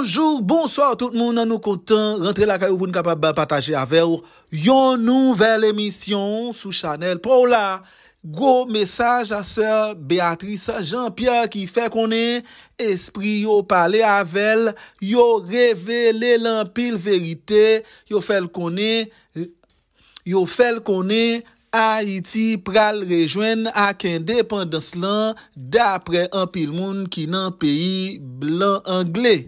Bonjour, bonsoir tout moun nan nou kontan rentre la kayo pou nou kapap pataje ave ou yon nouvel emisyon sou chanel pou ou la. Gwo mesaj a sè Beatrice Jean-Pierre ki fè konen esprit yo pale avel, yo revele lan pil verite, yo fèl konen a iti pral rejwen ak independens lan dapre an pil moun ki nan peyi blan angle.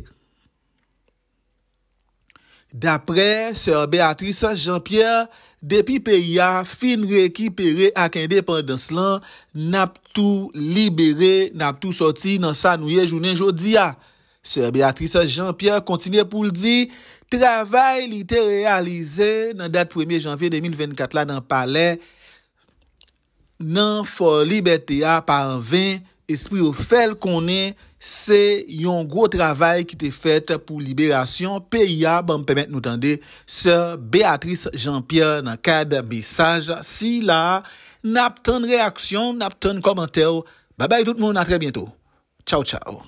Dapre, sèr Beatrice Jean-Pierre, depi peyi a fin rekipere ak independens lan, nap tou libere, nap tou soti nan sa nouye jounen jodi a. Sèr Beatrice Jean-Pierre kontine pou ldi, travay li te realize nan dat 1 janvye 2024 la nan pale, nan foli bete a parven, espri ou fel konen, se yon gwo travay ki te fet pou Libération PIA ban pemet nous entendre sœur Béatrice Jean-Pierre nan kade message. si la nap ten reaksyon, nap commentaire, Bye bye tout moun, a tre ciao. ciao.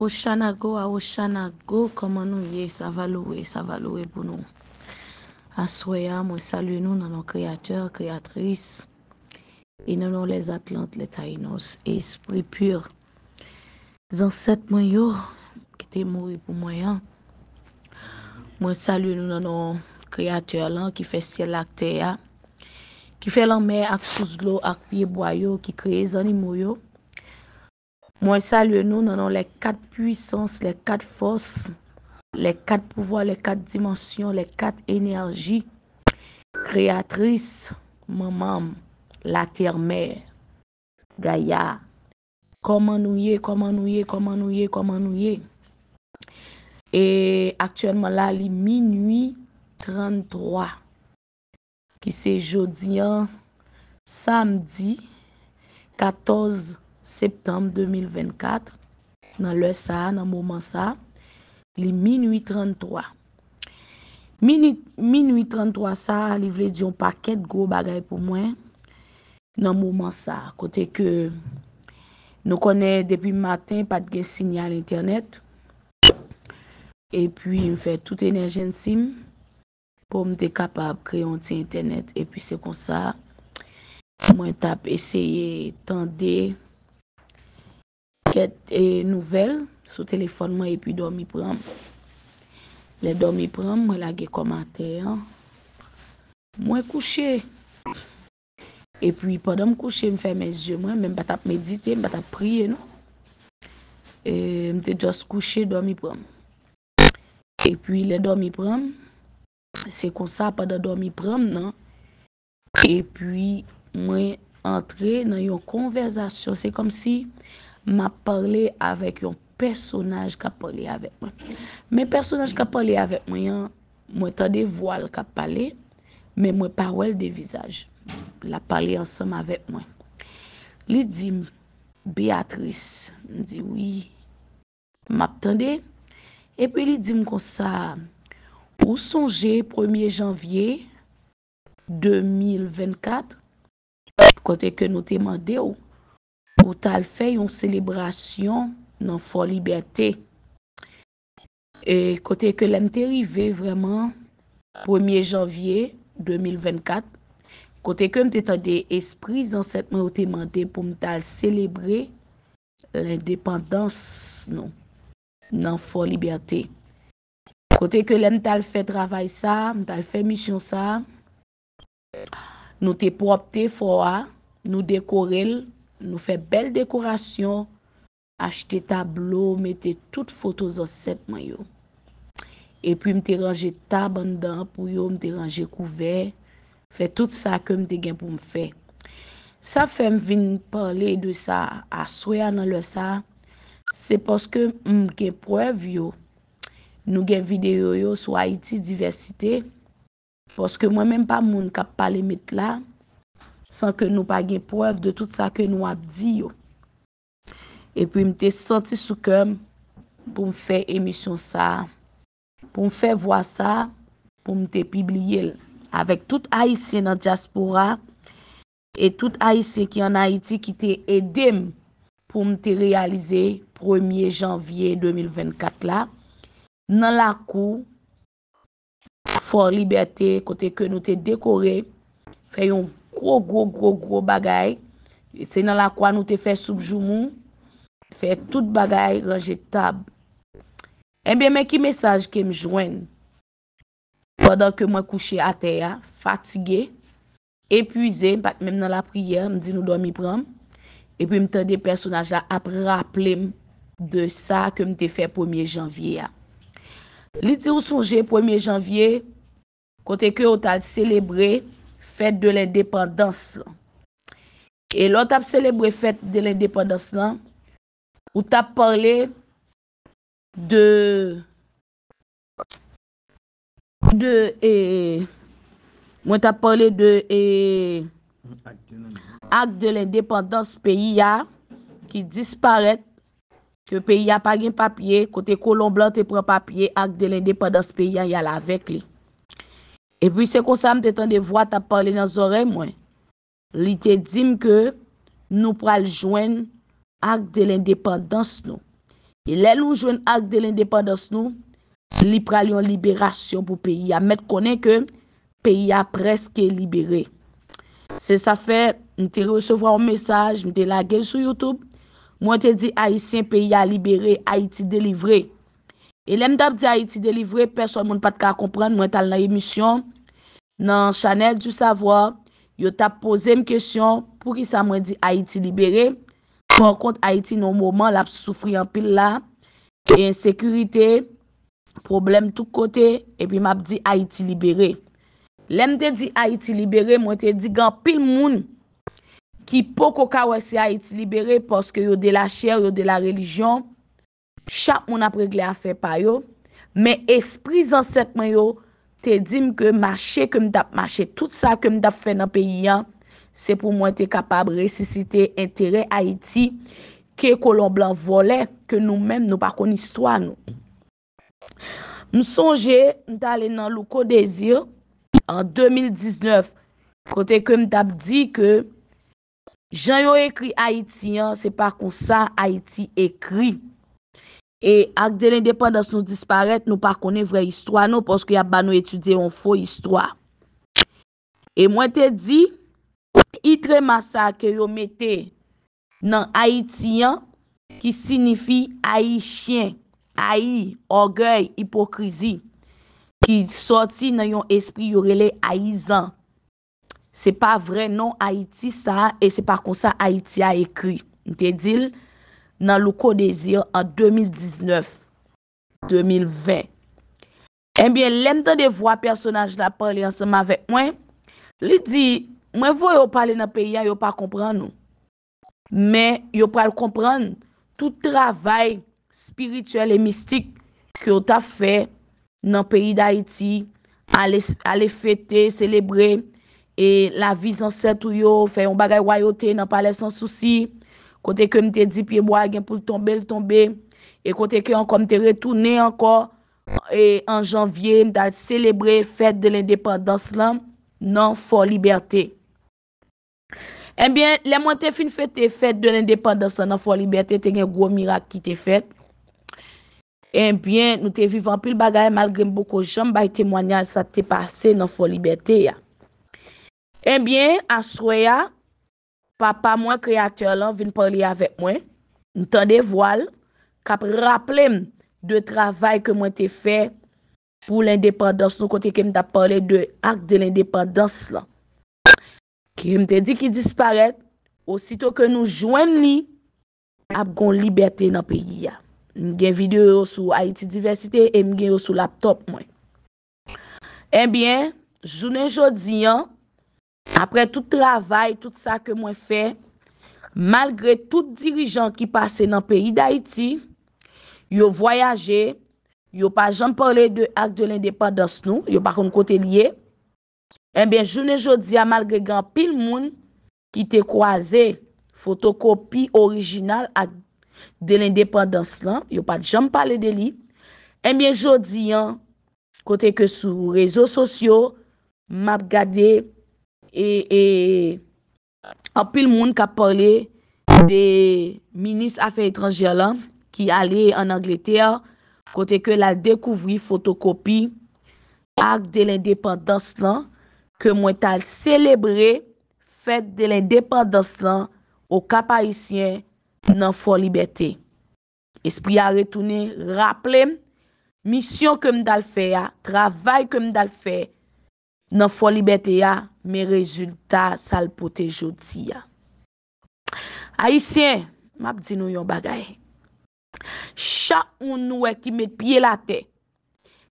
Oshana Oshanago a go. Comment nous ye, ça va louer, ça va louer pour nous. Aswaya, mwen salu nou nan nou nos kreatris, e nan nou les Atlantes, les Taïnos, esprit pur. Zan set mwen yo, ki te mwori pou mwen yan. Mwen salye nou nanon kreatur lan, ki fe siel ak te ya. Ki fe lan mwen ak souzlo, ak piye bwayo, ki kreye zanim mwen yo. Mwen salye nou nanon le kat puysans, le kat fos, le kat pouvoi, le kat dimansyon, le kat enerji. Kreatris, mwen mam, la ter mwen, gaya, Koman nou ye, koman nou ye, koman nou ye, koman nou ye. E aktuenman la li minuit 33. Ki se jodi an, samdi, 14 septembe 2024. Nan lè sa, nan mouman sa, li minuit 33. Minuit 33 sa, li vle diyon paket gwo bagay pou mwen. Nan mouman sa, kote ke... Nou konen depi maten pat gen sinyal internet. E pi mwen fè tout enerjensim pou mwen de kapab kreyon ti internet. E pi se kon sa mwen tap eseye tan de kèt e, nouvel sou telefon mwen e pi domi pran. Le domi pran mwen lage komate. Mwen kouche. E pwi padan m kouche m fèmè zye mwen, m batap medite, m batap priye nou. E m te jòs kouche dòm i prèm. E pwi lè dòm i prèm, se konsa padan dòm i prèm nan. E pwi mwen entre nan yon konversasyon. Se kom si m a parle avèk yon personaj ka pale avèk mwen. Men personaj ka pale avèk mwen, mwen tade voal ka pale, mwen parwel de vizaj. la pale ansanm avet mwen. Li di m, Beatrice, di wii, map tende, epi li di m konsa, ou sonje 1 janvye 2024, kote ke nou temande ou, ou tal fe yon selebrasyon nan fwa liberté. E kote ke lente rive vreman, 1 janvye 2024, api, Kote ke mte tan de espris an setman yo te mande pou mte al celebre l'independans nou nan fwa libyate. Kote ke lè mte al fè travay sa, mte al fè misyon sa, nou te pou apte fwa, nou dekorel, nou fè bel dekorasyon, achete tablo, mette tout fotou zan setman yo. E pi mte range tab an dan pou yo mte range kouvey. Fè tout sa ke m te gen pou m fè. Sa fè m vin parle de sa aswe anan lè sa, se poske m gen prev yo, nou gen videyo yo sou Haiti Diversité, poske mwen men pa moun kap pale mit la, san ke nou pa gen prev de tout sa ke nou ap di yo. E pou m te santi sou kem, pou m fè emisyon sa, pou m fè vwa sa, pou m te pibliye lè. avèk tout Aïsè nan Djaspora, et tout Aïsè ki an Aïti ki te edem pou mte realize 1 janvye 2024 la, nan lakou, For Liberté, kote ke nou te dekore, fè yon gro, gro, gro, gro bagay, e se nan lakou an nou te fè soubjou moun, fè tout bagay rejet tab. En bè mè ki mesaj ke mjwen, Pendan ke mwen kouche ate ya, fatige, epuize, mwen pat mèm nan la priye, mwen di nou do mi pran, epi mwen ten de personaj la ap rapple m de sa ke mwen te fe 1 janvye ya. Li ti ou souje 1 janvye, kote ke ou ta celebre fèt de l'independans la. E lò tap celebre fèt de l'independans la, ou tap parle de... E, mwen ta pale de e, ak de l'independans peyi ya ki disparet Ke peyi ya pa gen papye, kote kolon blan te pren papye Ak de l'independans peyi ya yal avek li E pi se kon sa mte tan de vwa ta pale nan zore mwen Li te dim ke nou pral jwen ak de l'independans nou E lè nou jwen ak de l'independans nou Li pral yon liberasyon pou peyi a met konen ke peyi a preske libere. Se sa fe, mte resevwa yon mesaj, mte lagey sou Youtube, mwen te di Haitien peyi a libere, Haiti delivre. E lem dab di Haiti delivre, person moun pat ka komprende, mwen tal nan emisyon. Nan Chanel du Savoie, yon tab pose m kesyon pou ki sa mwen di Haiti libere. Mwen kont Haiti nou mouman lap soufri yon pil la, e yon sekurite. problem tout kote epi map di Haiti libere lem de di Haiti libere mwen te di gan pil moun ki po koka wese Haiti libere poske yo de la chèr, yo de la relijon chap moun ap regle a fe payo men espris ansetman yo te di mke mache kem dap, mache tout sa kem dap fe nan peyi an se pou mwen te kapab resisite entere Haiti ke kolon blan vole ke nou men nou pa kon istwa nou M sonje m talen nan lou kodezir An 2019 Kote ke m tab di ke Jan yon ekri Haitian Se pa kon sa Haiti ekri E ak de l'independance nou disparet Nou pa konen vre histwa nou Poske ya ba nou etude yon fo histwa E mwen te di Yitre masa ke yon mette Nan Haitian Ki sinifi Haitien Ayi, orgey, hipokrizi. Ki soti nan yon espri yorele aizan. Se pa vre nan Haiti sa. E se pa kon sa Haiti a ekri. Nte dil nan lou kodezir an 2019. 2020. Enbyen lente de vwa personaj la pali anseman vek mwen. Li di, mwen vo yo pali nan peya yo pa kompran nou. Men yo pali kompran. Tout travay. spiritual et mystique ki ou ta fè nan peyi d'Haïti, ale fèté, sélébré, et la vizan sè tou yo, fè yon bagay wayote nan pale sans souci, kote ke mte di piye mwa gen pou l'tombe, l'tombe, et kote ke an kom te retouné anko, en janvye, mta sélébré fèt de l'indépendance lan, nan fò liberté. Enbyen, lè mwen te fè fèt de l'indépendance lan, nan fò liberté, te gen gwo mirak ki te fèt, Enbyen, eh nou te vivan pil bagaye mal genm boko jom baye temwanyan sa te pase nan fo libertè ya. Enbyen, eh aswe ya, papa mwen kreatèr lan vin pweli avèk mwen, nou tande voal kap rapplem de travay ke mwen te fe pou lindependans nou kote kem da pweli de ak de lindependans la. Kim te di ki disparet, osito ke nou jwen li, ap gon libertè nan peyi ya. m gen videyo yo sou Haiti Diversité e m gen yo sou laptop mwen. Enbyen, eh jounen joudiyan, apre tout travay, tout sa ke mwen fe, malgre tout dirijan ki pase nan peri d'Haiti, yo voyaje, yo pa jom parle de ak de l'indepandos nou, yo pa kon kote liye, enbyen eh jounen joudiyan, malgre gan pil moun ki te kwaze, fotokopi orijinal ak dirijan, de l'independance lan, yo pat jom pale de li, enbyen eh jodi an, kote ke sou rezo sosyo, map gade, e, e, apil moun ka pale, de minis afen etrans jalan, ki ale en Angleterre, kote ke la dekouvri fotokopi, ak de l'independance lan, ke mwen tal celebre, fèt de l'independance lan, ou kapayisyen, nan fwa libetè. Espri a retounen, rapple, misyon kem dal fè ya, travay kem dal fè, nan fwa libetè ya, men rezultat sal pote joti ya. Aisyen, map di nou yon bagay. Chak ou nou wè e ki met piye la te,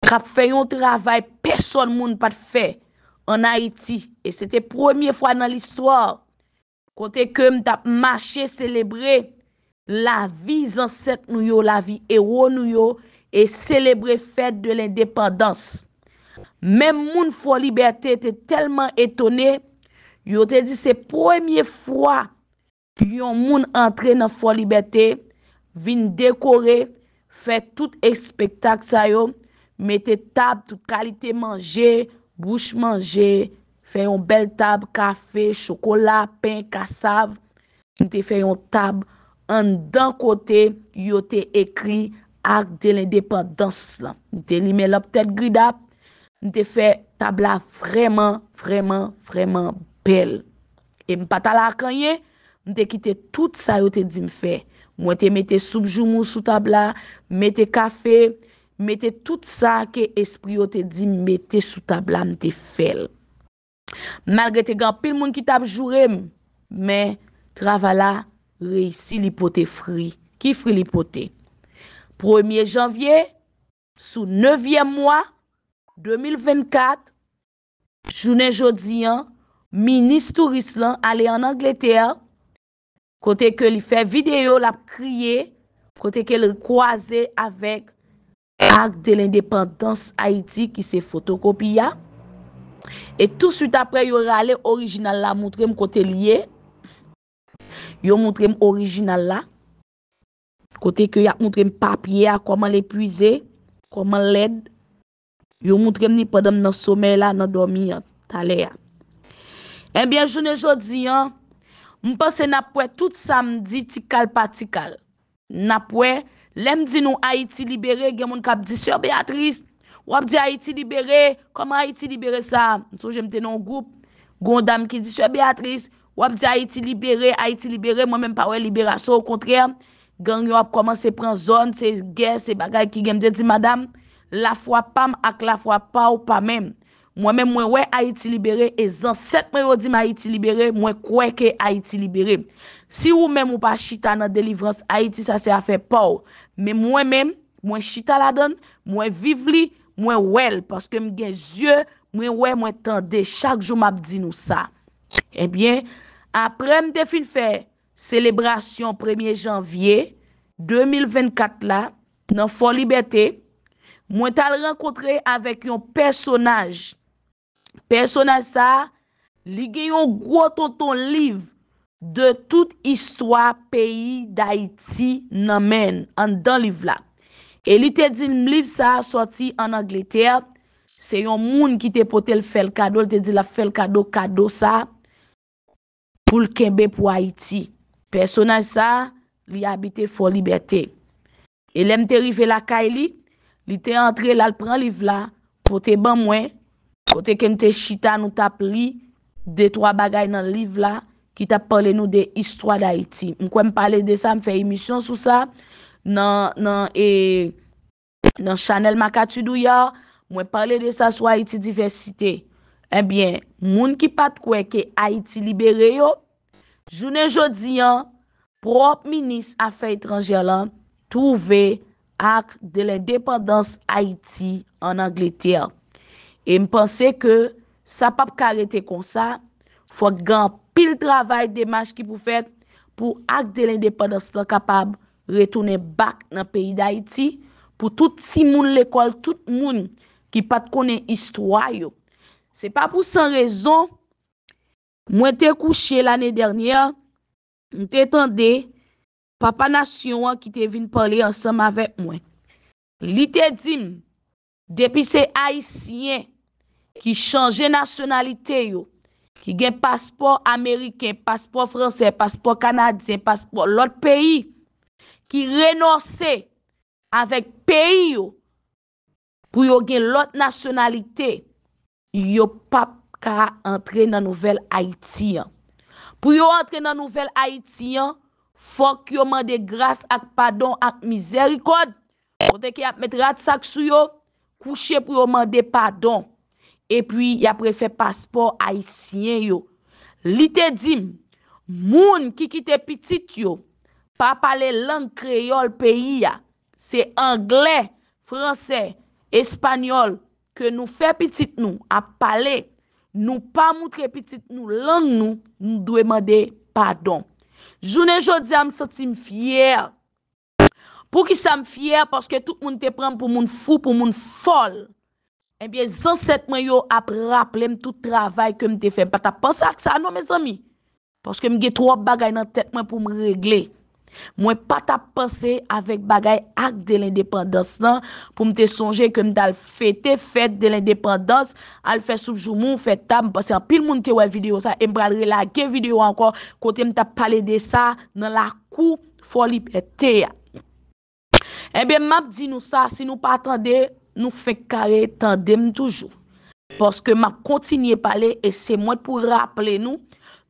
kap fè yon travay, person moun pat fè, an Haiti, e sete premier fwa nan l'histoire, kote kem tap mache selebrè, la vi zanset nou yo, la vi ero nou yo, e celebre fèd de l'independans. Mem moun Foy Liberté te telman etonè, yo te di se pwemye fwa, ki yon moun antre nan Foy Liberté, vin dekore, fè tout ekspektak sa yo, mette tab tout kalite manje, bouch manje, fè yon bel tab, kafe, chokola, pen, kasav, mwen te fè yon tab manje, an dan kote yo te ekri ak de l'independans lan. Nte li me lop tet gridap, nte fe tabla vreman, vreman, vreman bel. E m pata la akanyen, nte kite tout sa yo te dim fe. Mwen te mete soubjou mou sou tabla, mete kafe, mete tout sa ke espri yo te dim mete sou tabla mte fel. Malge te gan pil moun ki tab jurem, men travala, reysi li pote fri. Ki fri li pote? Premier janvye, sou 9e mwa, 2024, jounen jodiyan, Ministou Rislan ale en Angleterre, kote ke li fe video, la priye, kote ke li kwaze avek Ark de l'Independence Haïti ki se fotokopiya. Et tout suite apre, yo re ale orijinal la moutre m kote liye, Yo moutrem orijinal la, kote kyo yak moutrem papye ya, koman le puize, koman led, yo moutrem ni padam nan somen la, nan dormi ya, tale ya. Enbyen eh jounen joudi ya, mpase napwe tout samdi tikal patikal. Napwe, lem di nou Haiti libere, gen moun kap di sè Beatrice, wap di Haiti libere, koman Haiti libere sa, msou jemte nan goup, gondam ki di sè Beatrice. Wap di Haiti libere, Haiti libere, mwen men pa we libere aso. Au kontre, gang yo ap koman se pren zon, se ger, se bagay ki genm de di madame. La fwa pam ak la fwa pa ou pa men. Mwen men mwen we Haiti libere, e zan set mwen yo di ma Haiti libere, mwen kwen ke Haiti libere. Si ou men mwen pa chita nan delivrans Haiti, sa se a fe pa ou. Men mwen men, mwen chita la don, mwen viv li, mwen wel. Paske mwen gen zye, mwen we mwen tende, chak jou map di nou sa. Ebyen... Eh Apre m te fin fè, Selebrasyon 1 janvye, 2024 la, nan Fon Liberté, mwen tal renkotre avèk yon personaj. Personaj sa, li gen yon gwo ton ton liv de tout istwa peyi d'Haïti nan men, an dan liv la. E li te di m liv sa, sorti an Angleterre, se yon moun ki te pote l fel kado, l te di la fel kado kado sa, pou l'Kembe pou Haiti. Personaj sa, li habite fò Liberté. E lem te rive la kaj li, li te antre la l'pran liv la, pote ban mwen, pote kem te chita nou tap li, dey troa bagay nan liv la, ki tap pale nou dey istwa d'Haiti. Mwen kwen pale de sa, mwen fey emisyon sou sa, nan e, Chanel Makatu dou ya, mwen pale de sa sou Haiti diversitey. Ebyen, moun ki pat kwen ke Haiti libere yo, jounen jodi an, prop minis afei trangela, touve ak de l'independans Haiti an Angleterre. E mpense ke, sa pap karete kon sa, fwa gen pil travay demaj ki pou fet, pou ak de l'independans la kapab retounen bak nan peyi d'Haiti, pou tout si moun l'ekol, tout moun ki pat konen istwa yo, Se pa pou san rezon, mwen te kouche l'anè dernyan, mwen te tende, papa nasyon an ki te vin pale ansanm avek mwen. Li te dim, depi se haisyen ki chanje nasyonalite yo, ki gen paspor Ameriken, paspor Fransen, paspor Kanadyen, paspor lot peyi, ki renose avèk peyi yo pou yo gen lot nasyonalite yo. yo pap ka entre nan nouvel Haitien. Pou yo entre nan nouvel Haitien, fok yo mande gras ak padon ak mizerikod. Pote ki ap met rat sak sou yo, kouche pou yo mande padon. E pwi, ya prefe paspor Haitien yo. Li te dim, moun ki kite pitit yo, pap ale lang kreyol peyi ya. Se Angle, Fransè, Espanyol, Ke nou fe pitit nou ap pale, nou pa moutre pitit nou lan nou, nou dwe made padon. Jounen jodi a m satim fyer, pou ki sam fyer, paske tout moun te prem pou moun fou, pou moun fol, enbyen eh zanset mwen yo ap rapple m tout travay ke m te fem, pata pasak sa anwa non, me zami, paske m ge tro bagay nan tet mwen pou m regle. Mwen pa ta pense avek bagay ak de l'independans nan pou mte sonje kem dal fete fete de l'independans Al fete soujou moun, fete ta, mwen pase an pil moun te wè video sa, e mwen bralre la ke video ankon Kote mte pale de sa nan la kou foli pete ya Ebe eh map di nou sa, si nou pa atande, nou fe kare tendem toujou Poske map kontinye pale e se mwen pou rappele nou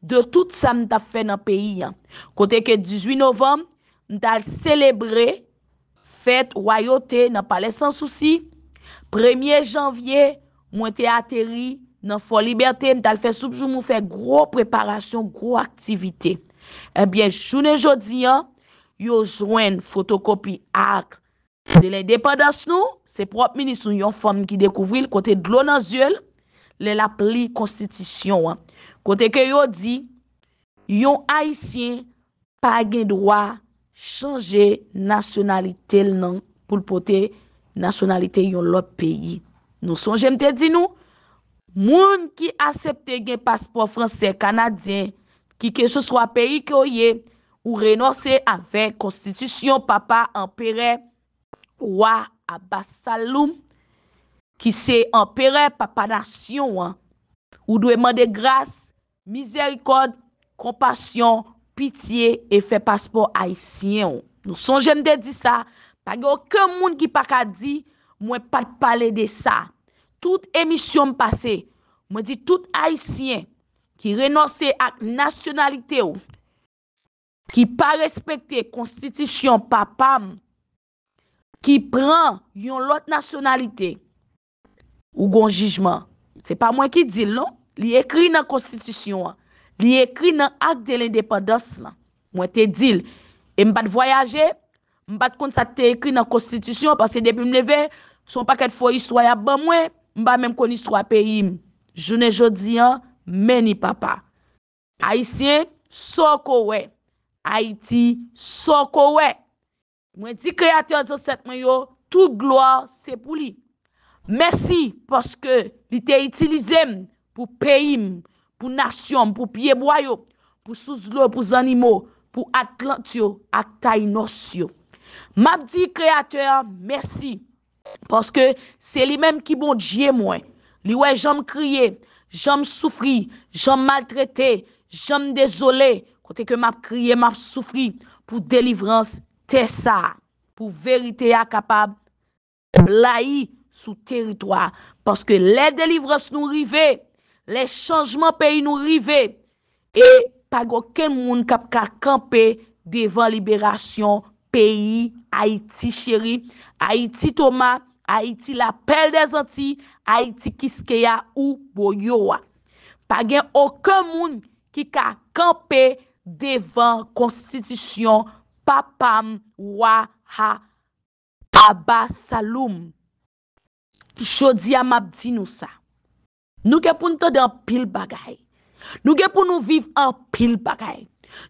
De tout sa mta fe nan peyi an. Kote ke 18 Novom, mta al celebre, fet, wayote, nan pale san souci. Premier Janvye, mwen te ateri, nan fwa Liberté, mta al fe soubjou mwen fe gro preparasyon, gro aktivite. Ebyen, eh jounen jodi an, yo jwen fotokopi ak. De le depadas nou, se prop mini sou yon fwam ki dekouvri l kote glonazuel. Lè la pli konstitisyon an. Kote ke yo di, yon Haitien pa gen doa chanje nasyonalite l nan pou l pote nasyonalite yon lop peyi. Nou son jemte di nou, moun ki asepte gen paspo franse kanadyen ki ke sou swa peyi ki yo ye ou renose avè konstitisyon papa anpere wwa abasaloum ki se emperè pa pa nasyon ou an, ou dwe mande grase, mizerikod, kompasyon, pitiye, e fe paspo aisyen ou. Nou son jende di sa, pa gen okè moun ki pa ka di, mwen pat pale de sa. Tout emisyon m pase, mwen di tout aisyen, ki renose ak nasyonalite ou, ki pa respekte konstitisyon pa pa m, ki pran yon lot nasyonalite ou, Ou gon jijman, se pa mwen ki dil non, li ekri nan konstitusyon an, li ekri nan ak de lindepados an, mwen te dil. E mbat voyaje, mbat kont sa te ekri nan konstitusyon, pas se debi mneve, son paket fo yiswa ya ban mwen, mba menm kon yiswa pe yim. Jounen jodi an, meni papa. Haitien, soko we. Haiti, soko we. Mwen di kreatyon zoset mwen yo, tout gloa se pou li. Mersi porske li te itilize m pou peyim, pou nasyon, pou piebwayo, pou souzlo, pou zanimo, pou atlantyo, atay nosyo. Map di kreator, mersi, porske se li menm ki bon dje mwen. Li we jom kriye, jom soufri, jom maltrete, jom dezole, kote ke map kriye, map soufri, pou delivrans, te sa, pou verite ya kapab, la yi. sou teritwa, paske lè delivros nou rive, lè chanjman peyi nou rive, e pag okè moun kap ka kampe, devan liberasyon peyi, Haiti chéri, Haiti toma, Haiti la pelle de zanti, Haiti kiskeya ou boyowa. Pagen okè moun ki ka kampe, devan konstitisyon papam waha abasaloum. Chodi amap di nou sa Nou gen pou nou tande an pil bagay Nou gen pou nou viv an pil bagay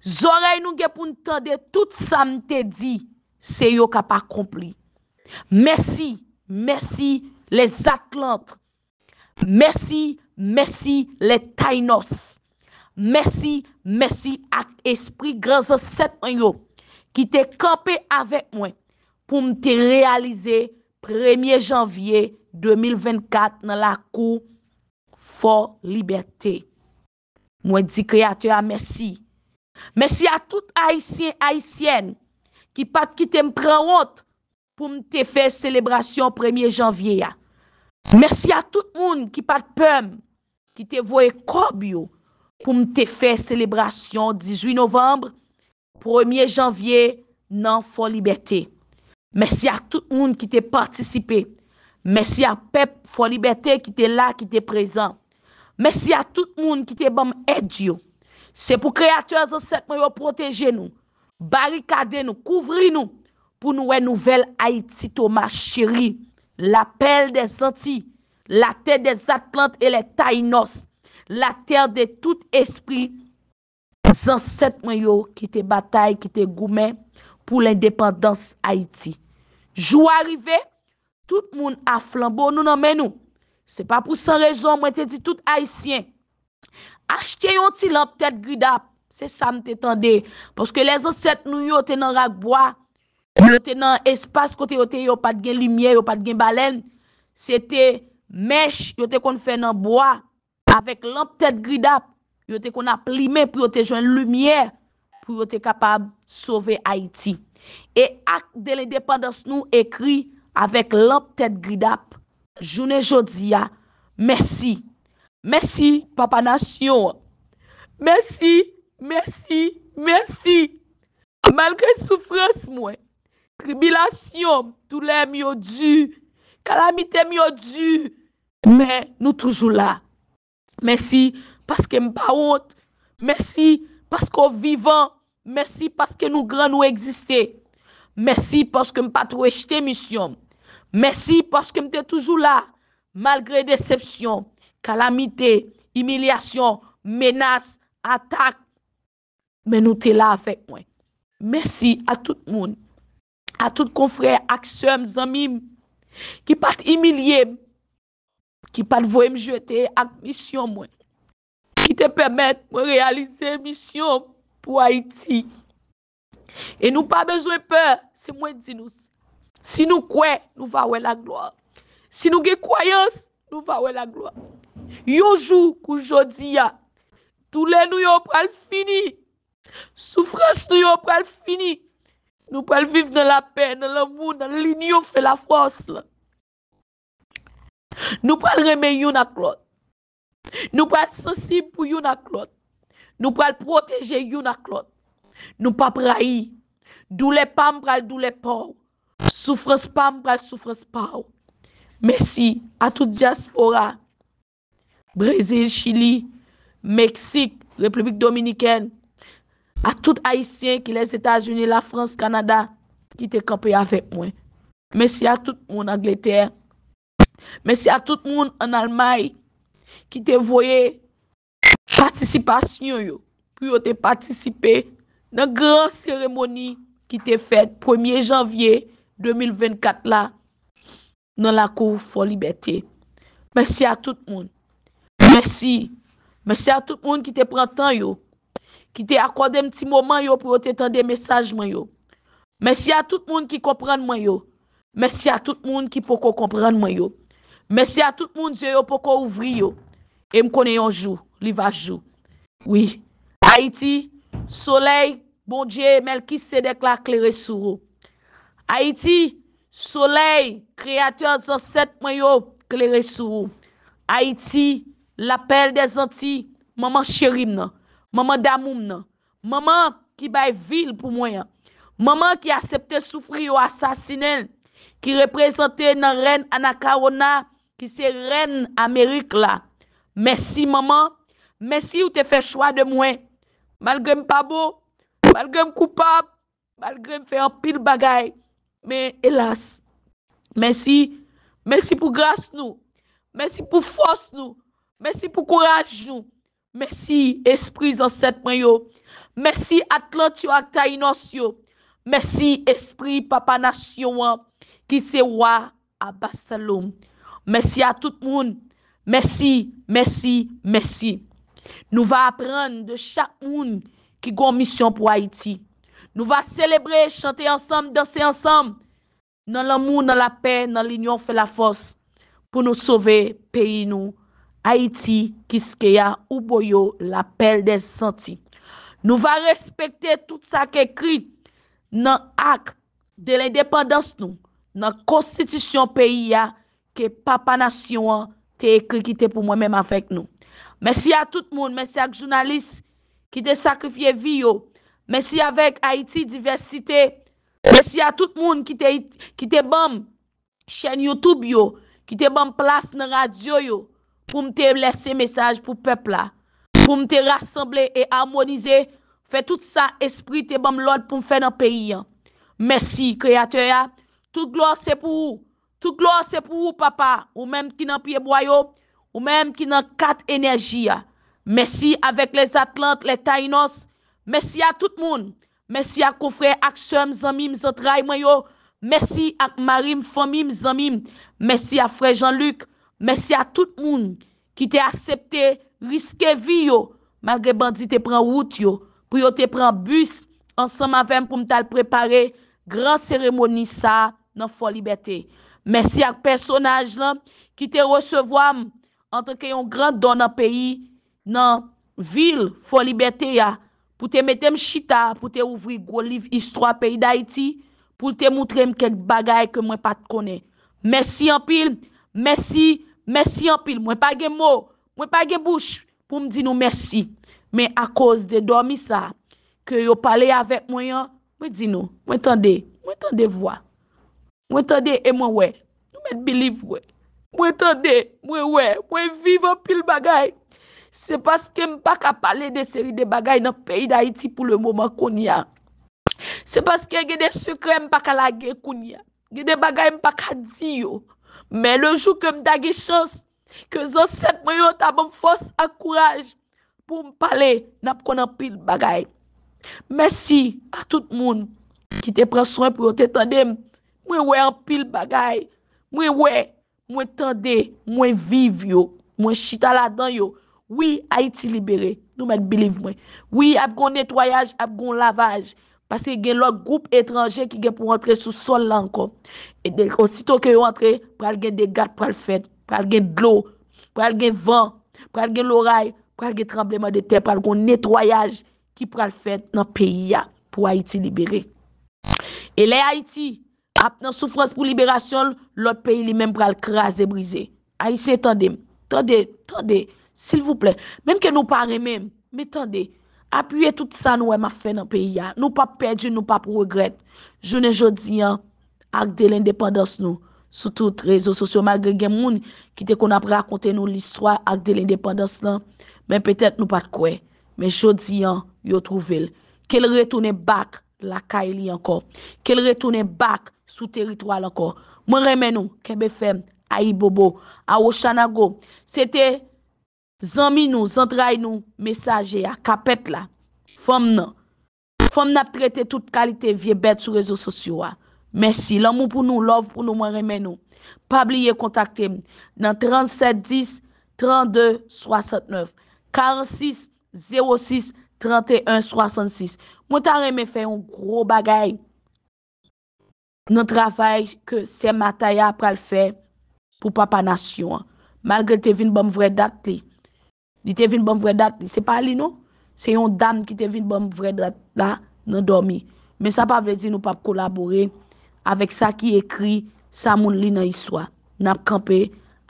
Zorey nou gen pou nou tande Tout sa m te di Se yo kap akompli Mersi, mersi Les atlant Mersi, mersi Les tainos Mersi, mersi Ak espri granse set an yo Ki te kampe avek mwen Pou m te realize Premye janvye 2024 nan la kou fò Liberté. Mwen di kreatè a mersi. Mersi a tout aisyen aisyen ki pat ki te mpren wot pou mte fe selebrasyon premye janvye ya. Mersi a tout moun ki pat pèm ki te voye kobyo pou mte fe selebrasyon 18 novembre. Premye janvye nan fò Liberté. Mèsi a tout moun ki te partisipe, mèsi a pep fò libetè ki te la ki te prezant, mèsi a tout moun ki te bom edyo, se pou kreatyon zan set mwen yo proteje nou, barikade nou, kouvri nou, pou nou wè nouvel Aït si Thomas chéri, la pel de zanti, la te de zatlant e le tay nos, la ter de tout esprit, zan set mwen yo ki te batay, ki te goumen, pou l'independans Haïti. Jou arive, tout moun a flambo nou nan menou. Se pa pou san rezon, mwen te di tout Haïtien. Achte yon ti lamp tèd gridap, se sa mte tende, poske le zon set nou yote nan ragboa, yote nan espas kote yote yopat gen lumiè, yopat gen balen, se te mech yote kon fè nan boa, avèk lamp tèd gridap, yote kon ap lime pou yote jwen lumiè, pou vote kapab sove Haiti. E ak de le depandos nou ekri, avek lop tet gridap, jounen jodi ya, mersi, mersi, papa nasyon, mersi, mersi, mersi, malke soufres mwen, kribilasyon, tulem yo di, kalamite myo di, men nou toujou la, mersi, paske mpa wot, mersi, paske mpa wot, Mersi paske nou gran nou egziste Mersi paske m pat wè chte misyon Mersi paske m te touzou la Malgre decepsyon Kalamite, imilyasyon, menas, atak Men nou te la avèk mwen Mersi ak tout moun Ak tout konfrè ak sèm zami Ki pat imilye Ki pat vwè m jete ak misyon mwen Ki te pèmèt m wè realize misyon mwen pou Haiti. E nou pa bezwe pe, se mwen di nou se. Si nou kwe, nou va we la gloa. Si nou ge kwayans, nou va we la gloa. Yon jou kou jodi ya, tou le nou yon pral fini. Soufras nou yon pral fini. Nou pral viv nan la pen, nan la voun, nan lini yon fe la fos la. Nou pral reme yon ak lot. Nou pral sensib pou yon ak lot. Nou pral proteje yon ak lot. Nou pap rayi. Dou le pam pral dou le pau. Soufres pam pral soufres pau. Mersi a tout diaspora. Breze, Chili, Meksik, Republik Dominiken. A tout Haitien ki les Etats-Unis, la France, Kanada. Ki te kampi avek mwen. Mersi a tout moun Angleterre. Mersi a tout moun an Almai. Ki te voye. Patisipasyon yo, pou yo te patisipe nan gran seremoni ki te fet 1 janvye 2024 la nan la kou Fon Liberté. Mersi a tout moun. Mersi. Mersi a tout moun ki te prantan yo. Ki te akwade mti mouman yo pou yo te tende mesajman yo. Mersi a tout moun ki kompranman yo. Mersi a tout moun ki pokon kompranman yo. Mersi a tout moun zyo yo pokon ouvri yo. E mkone yon jou. Li vajou. Oui. Haiti, soleil, bon diye, mel ki se dekla kleresouro. Haiti, soleil, kreatyon zan set mwen yo kleresouro. Haiti, la pel de zanti, maman chérim nan. Maman damoum nan. Maman ki bay vil pou mwen. Maman ki asepte soufri ou asasinel. Ki reprezenten nan ren Anakarona. Ki se ren Amerik la. Mersi maman. Mèsi ou te fè chwa de mwen, malgèm pa bo, malgèm koupab, malgèm fè an pil bagay, men elas. Mèsi, mèsi pou gras nou, mèsi pou fòs nou, mèsi pou kouraj nou, mèsi espris ansèt mwen yo, mèsi atlant yo ak ta inos yo, mèsi espris papanasyon wè, ki se wè abasaloum. Mèsi a tout moun, mèsi, mèsi, mèsi. Nou va apren de chak moun ki gon misyon pou Haiti. Nou va selebrer, chante ansam, danse ansam, nan l'amou, nan la pe, nan l'inyon fe la fos, pou nou sove peyi nou, Haiti, kiske ya, ou boyo, la pelle de zanti. Nou va respekte tout sa kekri nan ak de l'independans nou, nan konstitusyon peyi ya, ke papa nasyon te ekri ki te pou mwen menm avèk nou. Mèsi a tout moun, mèsi ak jounalist ki te sakrifye vi yo, mèsi avek Haiti Diversité, mèsi a tout moun ki te bom chen YouTube yo, ki te bom plas nan radyo yo, pou mte lese mesaj pou pepla, pou mte rassemble e harmonize, fe tout sa esprit te bom lod pou mfe nan peyi yo. Mèsi kreator ya, tout glos se pou ou, tout glos se pou ou papa, ou mèm ki nan piye boyo. Ou mèm ki nan kat enerji ya. Mèsi avèk lèz Atlante, lèz Tainos. Mèsi a tout moun. Mèsi ak koufrè ak sèm zanmim zan trai mwen yo. Mèsi ak marim fòmim zanmim. Mèsi a frè Jean-Luc. Mèsi a tout moun ki te aseptè riske vi yo. Mèlge bandi te pran wout yo. Pou yo te pran bus. Ansèm avèm pou mtèl preparè. Gran sèremoni sa nan fò libetè. Mèsi ak personaj lan ki te resevòm. an tanke yon gran don nan peyi, nan vil, fon liberté ya, pou te metem chita, pou te ouvri gwo liv istro a peyi da iti, pou te moutrem kek bagay ke mwen pat kone. Mersi an pil, mersi, mersi an pil, mwen pa gen mou, mwen pa gen bouch, pou m di nou mersi. Men a koz de dormi sa, ke yo pale avek mwen yan, mwen di nou, mwen tende, mwen tende vwa, mwen tende e mwen wè, nou mwen believe wè, Mwen tande, mwen wè, mwen vive an pil bagay. Se paske m pa ka pale de seri de bagay nan peyi da iti pou le mouman kon ya. Se paske ge de sekre m pa ka lage kon ya. Ge de bagay m pa ka di yo. Mè le jou ke m dage chans, ke zan set mwen yon taban fos akouraj pou m pale nap kon an pil bagay. Mèsi a tout moun ki te pre swen pou yo te tande m. Mwen wè an pil bagay. Mwen wè. Mwen tende, mwen viv yo, mwen chita la dan yo. Oui, wi, Haiti libere, nou mwen belive mwen. Oui, ap gon netoyaj, ap gon lavaj. Pase gen lor group etranje ki gen pou rentre sou sol lan kon. E del konsito ke rentre, pral gen degat pral fed, pral gen glou, pral gen van, pral gen loray, pral gen trembleman de ten, pral gon netoyaj ki pral fed nan peyi ya pou Haiti libere. E le Haiti. ap nan soufrans pou liberasyon, lor peyi li menm pral kras e brize. A yise tande, tande, tande, sil vouple, menm ke nou pare menm, menm tande, apye tout sa nou wè ma fè nan peyi ya, nou pa pèdjou, nou pa progrèd. Jounen jodi an, ak de l'indépendance nou, soutout rezo sosyo magre gen moun, kite kon ap rakonte nou l'istwa ak de l'indépendance nan, menm pètèt nou pat kwe, menm jodi an, yo trouvel. Kel retounen bak, la ka ili ankon. Kel retounen bak, sou teritwal anko. Mwen reme nou kebe fe aibobo a Ochanago. Sete zanmi nou, zan trai nou mesaje a kapet la. Fom non. nan. Fom nan ap trete tout kalite vie bet sou rezo sosyo a. Mersi. Lan moun pou nou, lop pou nou mwen reme nou. Pabli ye kontakte nan 3710 3269 4606 3166 Mwen ta reme fe yon gro bagay nan travay ke se mataya pral fe pou papa nasyon. Malge te vin bom vredat li. Li te vin bom vredat li, se pa li nou? Se yon dam ki te vin bom vredat la nan dormi. Men sa pa vlezi nou pap kolabore avek sa ki ekri sa moun li nan iswa. Nap kampe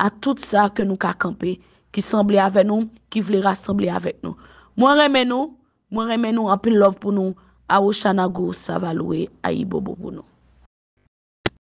a tout sa ke nou ka kampe ki sembli ave nou, ki vle rassembli avek nou. Mwen reme nou, mwen reme nou apil love pou nou a ou chanago sa valowe a i bo bo bo nou.